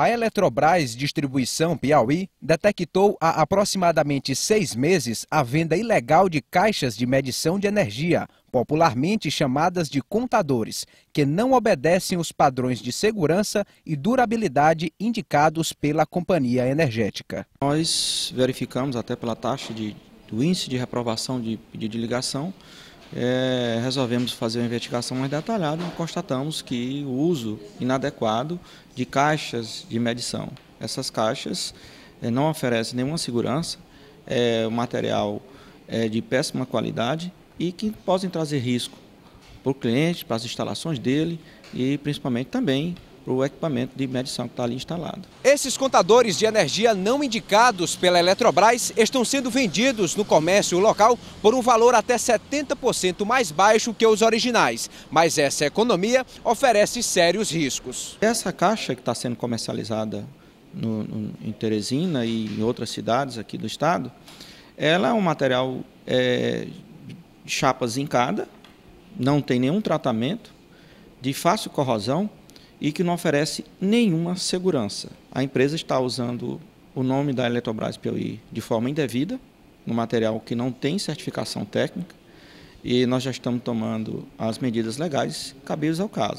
A Eletrobras Distribuição Piauí detectou há aproximadamente seis meses a venda ilegal de caixas de medição de energia, popularmente chamadas de contadores, que não obedecem os padrões de segurança e durabilidade indicados pela companhia energética. Nós verificamos até pela taxa de, do índice de reprovação de pedido de ligação é, resolvemos fazer uma investigação mais detalhada e constatamos que o uso inadequado de caixas de medição. Essas caixas é, não oferecem nenhuma segurança, é um material é, de péssima qualidade e que podem trazer risco para o cliente, para as instalações dele e principalmente também para o equipamento de medição que está ali instalado. Esses contadores de energia não indicados pela Eletrobras estão sendo vendidos no comércio local por um valor até 70% mais baixo que os originais. Mas essa economia oferece sérios riscos. Essa caixa que está sendo comercializada no, no, em Teresina e em outras cidades aqui do estado, ela é um material é, chapa zincada, não tem nenhum tratamento, de fácil corrosão, e que não oferece nenhuma segurança. A empresa está usando o nome da Eletrobras Piauí de forma indevida, no material que não tem certificação técnica, e nós já estamos tomando as medidas legais cabíveis ao caso.